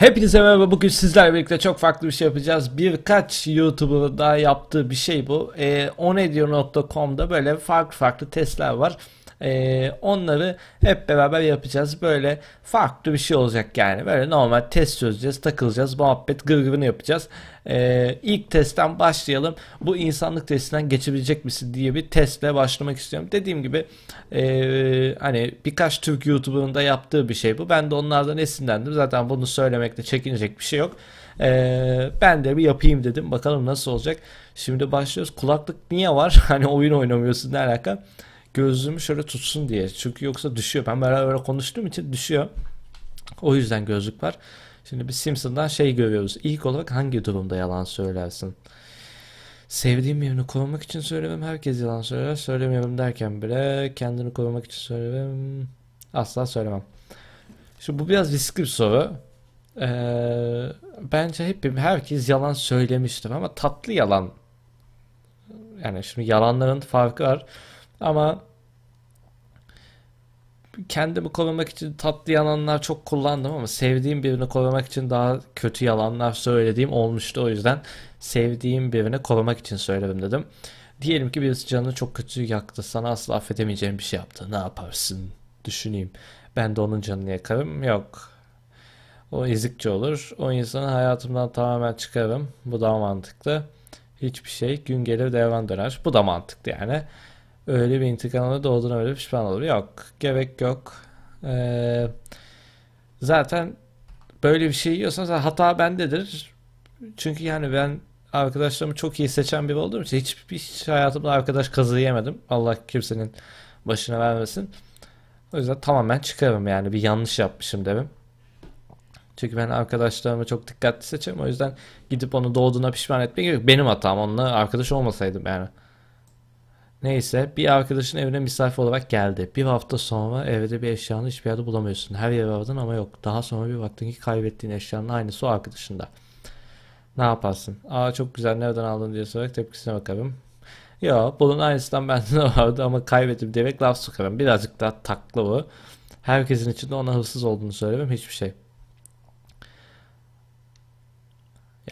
Hepinize merhaba bugün sizlerle birlikte çok farklı bir şey yapacağız birkaç YouTuber daha yaptığı bir şey bu e, ee, onediyor.com'da böyle farklı farklı testler var e, onları hep beraber yapacağız. Böyle farklı bir şey olacak yani. Böyle normal test çözeceğiz, takılacağız, muhabbet gırgırını yapacağız. E, ilk testten başlayalım. Bu insanlık testinden geçebilecek misin diye bir testle başlamak istiyorum. Dediğim gibi e, hani birkaç Türk YouTuber'ın da yaptığı bir şey bu. Ben de onlardan esinlendim. Zaten bunu söylemekte çekinecek bir şey yok. Ee, ben de bir yapayım dedim. Bakalım nasıl olacak. Şimdi başlıyoruz. Kulaklık niye var? Hani oyun oynamıyorsun ne alaka? gözlüğümü şöyle tutsun diye. Çünkü yoksa düşüyor. Ben beraber konuştuğum için düşüyor. O yüzden gözlük var. Şimdi bir Simpson'dan şey görüyoruz. İlk olarak hangi durumda yalan söylersin? Sevdiğim birini korumak için söylemem. Herkes yalan söyler. Söylemiyorum derken bile kendini korumak için söylemem. Asla söylemem. Şimdi bu biraz riskli bir soru. Ee, bence hepim herkes yalan söylemiştir ama tatlı yalan. Yani şimdi yalanların farkı var. Ama kendimi korumak için tatlı yalanlar çok kullandım ama sevdiğim birini korumak için daha kötü yalanlar söylediğim olmuştu. O yüzden sevdiğim birini korumak için söylerim dedim. Diyelim ki birisi canını çok kötü yaktı. Sana asla affedemeyeceğim bir şey yaptı. Ne yaparsın? Düşüneyim. Ben de onun canını yakarım. Yok. O ezikçe olur. O insanı hayatımdan tamamen çıkarım. Bu da mantıklı. Hiçbir şey gün gelir devran döner. Bu da mantıklı yani. Öyle bir intikamını doğduğuna öyle pişman olur. Yok. Gerek yok. Ee, zaten böyle bir şey yiyorsanız hata bendedir. Çünkü yani ben arkadaşlarımı çok iyi seçen biri olduğum için hiçbir hiç hayatımda arkadaş kazığı yemedim. Allah kimsenin başına vermesin. O yüzden tamamen çıkarım yani bir yanlış yapmışım derim. Çünkü ben arkadaşlarımı çok dikkatli seçerim. O yüzden gidip onu doğduğuna pişman etmek yok. Benim hatam onunla arkadaş olmasaydım yani. Neyse bir arkadaşın evine misafir olarak geldi. Bir hafta sonra evde bir eşyanı hiçbir yerde bulamıyorsun. Her yere aradın ama yok. Daha sonra bir baktın ki kaybettiğin eşyanın aynısı o arkadaşında. Ne yaparsın? Aa çok güzel nereden aldın diye sorarak tepkisine bakarım. Ya bunun aynısından bende de vardı ama kaybettim Demek laf sokarım. Birazcık daha takla bu. Herkesin içinde ona hırsız olduğunu söylemem hiçbir şey.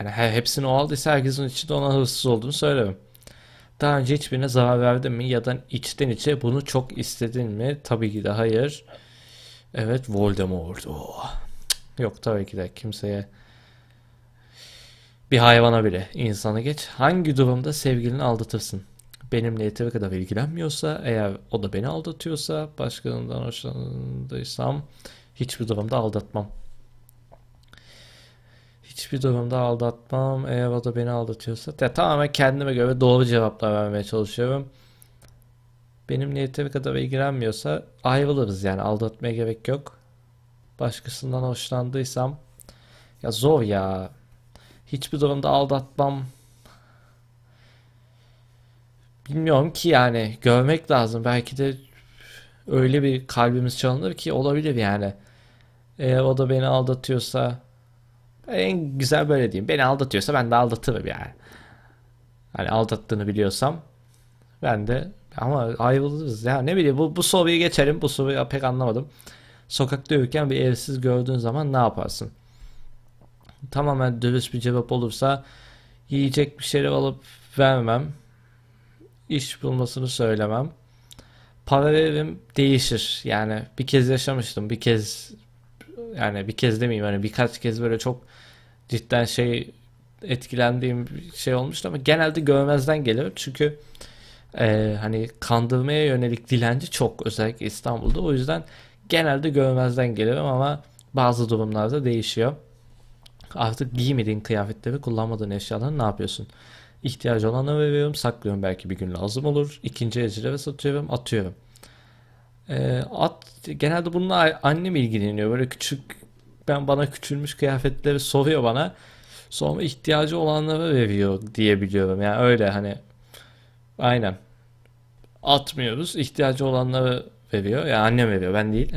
Yani her, hepsini o aldıysa herkesin içinde ona hırsız olduğunu söylemem. Daha önce hiçbirine zarar verdin mi ya da içten içe bunu çok istedin mi? Tabii ki de hayır. Evet Voldemort. Oh. Yok tabii ki de kimseye bir hayvana bile insana geç. Hangi durumda sevgilini aldatırsın? Benimle yeteri kadar ilgilenmiyorsa, eğer o da beni aldatıyorsa, başkalarından hoşlandıysam hiçbir durumda aldatmam. Hiçbir durumda aldatmam. Eğer o da beni aldatıyorsa. Ya, tamamen kendime göre doğru cevaplar vermeye çalışıyorum. Benim niyetime kadar ilgilenmiyorsa ayrılırız yani aldatmaya gerek yok. Başkasından hoşlandıysam ya zor ya. Hiçbir durumda aldatmam. Bilmiyorum ki yani görmek lazım. Belki de öyle bir kalbimiz çalınır ki olabilir yani. Eğer o da beni aldatıyorsa en güzel böyle diyeyim. Beni aldatıyorsa ben de aldatırım yani. Hani aldattığını biliyorsam ben de ama ayrılırız ya ne bileyim bu, bu soruyu geçelim bu soruyu pek anlamadım. Sokakta yürürken bir evsiz gördüğün zaman ne yaparsın? Tamamen dürüst bir cevap olursa yiyecek bir şeyler alıp vermem. İş bulmasını söylemem. Para veririm değişir. Yani bir kez yaşamıştım bir kez yani bir kez demeyeyim hani birkaç kez böyle çok cidden şey etkilendiğim bir şey olmuştu ama genelde görmezden geliyor. Çünkü e, hani kandırmaya yönelik dilenci çok özellikle İstanbul'da. O yüzden genelde görmezden geliyorum ama bazı durumlarda değişiyor. Artık giymediğin kıyafetleri kullanmadığın eşyaları ne yapıyorsun? İhtiyacı olanı veriyorum, saklıyorum belki bir gün lazım olur. İkinci ecilere satıyorum, atıyorum. Ee, at genelde bununla annem ilgileniyor. Böyle küçük ben bana küçülmüş kıyafetleri soruyor bana. Sonra ihtiyacı olanlara veriyor diyebiliyorum. Yani öyle hani aynen atmıyoruz. İhtiyacı olanlara veriyor. Yani annem veriyor ben değil.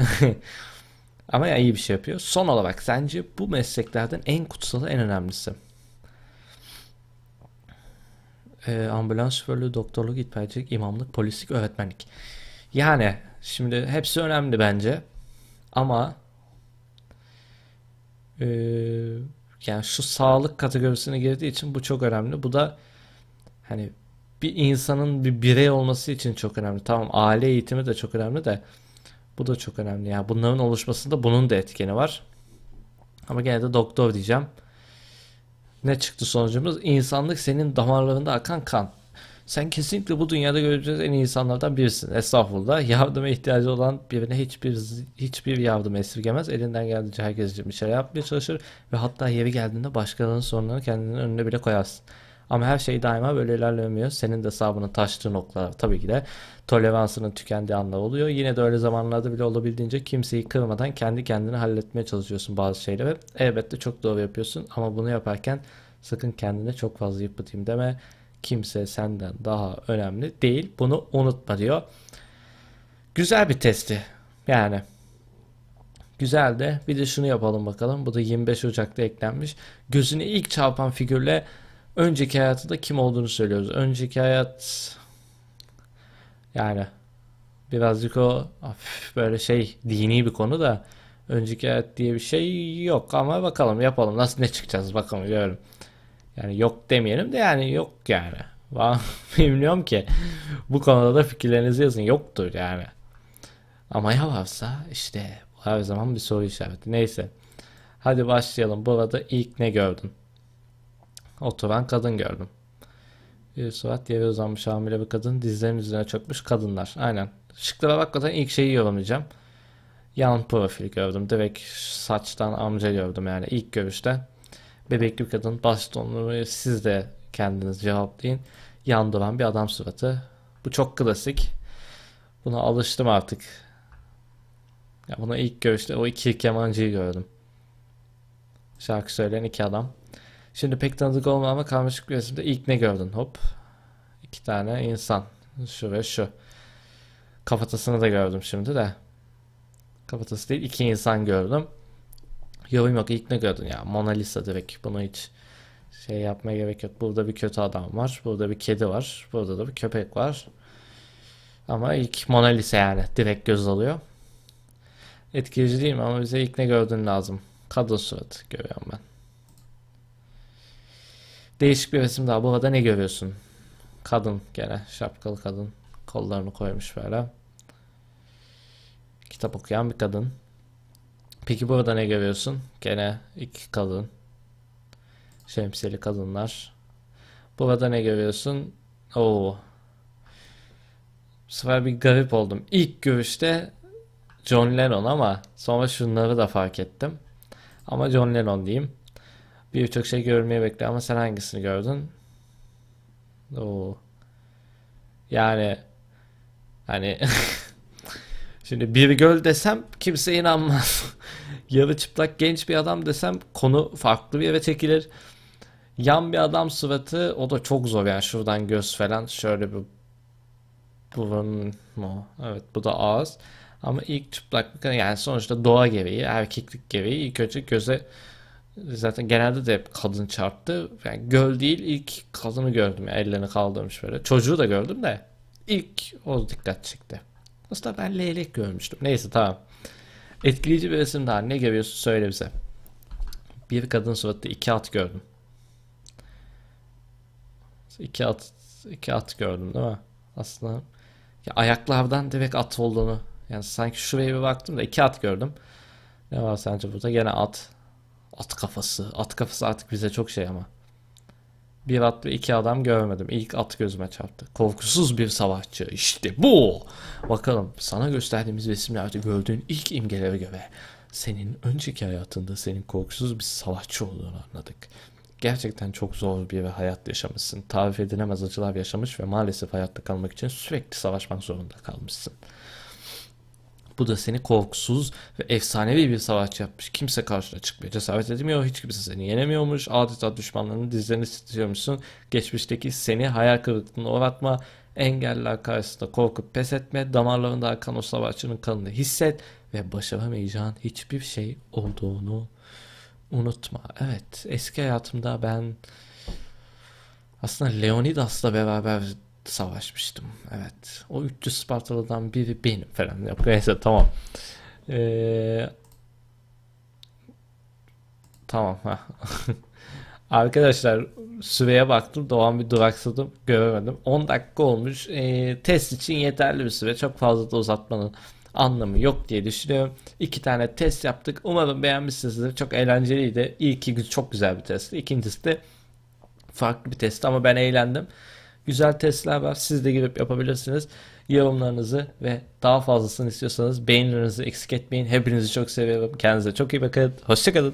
Ama yani iyi bir şey yapıyor. Son olarak sence bu mesleklerden en kutsalı en önemlisi? Ee, ambulans şoförlüğü, doktorluk, itfaiyecilik, imamlık, polislik, öğretmenlik. Yani şimdi hepsi önemli bence. Ama e, yani şu sağlık kategorisine girdiği için bu çok önemli. Bu da hani bir insanın bir birey olması için çok önemli. Tamam aile eğitimi de çok önemli de bu da çok önemli. Yani bunların oluşmasında bunun da etkeni var. Ama gene de doktor diyeceğim. Ne çıktı sonucumuz? İnsanlık senin damarlarında akan kan. Sen kesinlikle bu dünyada göreceğiniz en iyi insanlardan birisin. Estağfurullah. Yardıma ihtiyacı olan birine hiçbir hiçbir yardım esirgemez. Elinden geldiğince herkes için bir şey yapmaya çalışır ve hatta yeri geldiğinde başkalarının sorunlarını kendinin önüne bile koyarsın. Ama her şey daima böyle ilerlemiyor. Senin de hesabının taştığı noktalar tabii ki de toleransının tükendiği anlar oluyor. Yine de öyle zamanlarda bile olabildiğince kimseyi kırmadan kendi kendini halletmeye çalışıyorsun bazı şeyleri. Elbette çok doğru yapıyorsun ama bunu yaparken sakın kendine çok fazla yıpratayım deme Kimse senden daha önemli değil. Bunu unutma diyor. Güzel bir testi. Yani güzel de bir de şunu yapalım bakalım. Bu da 25 Ocak'ta eklenmiş. Gözünü ilk çarpan figürle önceki hayatında kim olduğunu söylüyoruz. Önceki hayat yani birazcık o böyle şey dini bir konu da önceki hayat diye bir şey yok ama bakalım yapalım nasıl ne çıkacağız bakalım görelim. Yani yok demeyelim de yani yok yani. Bilmiyorum ki. Bu konuda da fikirlerinizi yazın. Yoktur yani. Ama ya varsa işte her zaman bir soru işareti. Neyse. Hadi başlayalım. Burada ilk ne gördün? Oturan kadın gördüm. Bir surat yere uzanmış hamile bir kadın. Dizlerinin üzerine çökmüş kadınlar. Aynen. Şıklara bakmadan ilk şeyi yorumlayacağım. Yan profil gördüm. Direkt saçtan amca gördüm yani ilk görüşte bebekli bir kadın bastonlu siz de kendiniz cevaplayın. Yan duran bir adam suratı. Bu çok klasik. Buna alıştım artık. Ya buna ilk görüşte o iki kemancıyı gördüm. Şarkı söyleyen iki adam. Şimdi pek tanıdık olmayan ama karmaşık bir resimde ilk ne gördün? Hop. İki tane insan. Şu ve şu. Kafatasını da gördüm şimdi de. Kafatası değil iki insan gördüm. Yorum yok ilk ne gördün ya Mona Lisa direkt bunu hiç şey yapmaya gerek yok. Burada bir kötü adam var. Burada bir kedi var. Burada da bir köpek var. Ama ilk Mona Lisa yani direkt göz alıyor. Etkileyici değil mi ama bize ilk ne gördün lazım. Kadro suratı görüyorum ben. Değişik bir resim daha. Bu ne görüyorsun? Kadın gene şapkalı kadın. Kollarını koymuş böyle. Kitap okuyan bir kadın. Peki burada ne görüyorsun? Gene iki kadın, Şemsiyeli kadınlar. Burada ne görüyorsun? Oo. Bu sefer bir garip oldum. İlk görüşte John Lennon ama sonra şunları da fark ettim. Ama John Lennon diyeyim. Birçok şey görmeye bekliyor ama sen hangisini gördün? Oo. Yani hani Şimdi bir göl desem kimse inanmaz. Yarı çıplak genç bir adam desem konu farklı bir yere çekilir. Yan bir adam suratı o da çok zor yani şuradan göz falan şöyle bir burun mu? Evet bu da ağız. Ama ilk çıplaklık yani sonuçta doğa gereği, erkeklik gereği ilk önce göze zaten genelde de hep kadın çarptı. Yani göl değil ilk kadını gördüm. Yani ellerini kaldırmış böyle. Çocuğu da gördüm de ilk o dikkat çekti. Usta ben leylek görmüştüm. Neyse tamam. Etkileyici bir resim daha. Ne görüyorsun söyle bize. Bir kadın suratlı iki at gördüm. İki at, iki at gördüm değil mi? Aslında ya ayaklardan direkt at olduğunu. Yani sanki şuraya bir baktım da iki at gördüm. Ne var sence burada? Gene at. At kafası. At kafası artık bize çok şey ama. Bir at ve iki adam görmedim. İlk at gözüme çarptı. Korkusuz bir savaşçı. İşte bu. Bakalım sana gösterdiğimiz resimlerde gördüğün ilk imgelere göre senin önceki hayatında senin korkusuz bir savaşçı olduğunu anladık. Gerçekten çok zor bir hayat yaşamışsın. Tarif edilemez acılar yaşamış ve maalesef hayatta kalmak için sürekli savaşmak zorunda kalmışsın.'' Bu da seni korkusuz ve efsanevi bir savaşçı yapmış. Kimse karşına çıkmıyor. Cesaret edemiyor. Hiç kimse seni yenemiyormuş. Adeta düşmanlarının dizlerini titriyormuşsun. Geçmişteki seni hayal kırıklığına uğratma. Engeller karşısında korkup pes etme. Damarlarında akan o savaşçının kanını hisset. Ve başaramayacağın hiçbir şey olduğunu unutma. Evet eski hayatımda ben aslında Leonidas'la beraber savaşmıştım. Evet. O 300 Spartalı'dan biri benim falan. Yok, neyse tamam. Ee, tamam. Arkadaşlar süreye baktım. Doğan bir duraksadım. Göremedim. 10 dakika olmuş. Ee, test için yeterli bir süre. Çok fazla da uzatmanın anlamı yok diye düşünüyorum. İki tane test yaptık. Umarım beğenmişsinizdir. Çok eğlenceliydi. İlki çok güzel bir test. İkincisi de farklı bir test ama ben eğlendim güzel testler var. Siz de girip yapabilirsiniz. Yorumlarınızı ve daha fazlasını istiyorsanız beğenilerinizi eksik etmeyin. Hepinizi çok seviyorum. Kendinize çok iyi bakın. Hoşçakalın.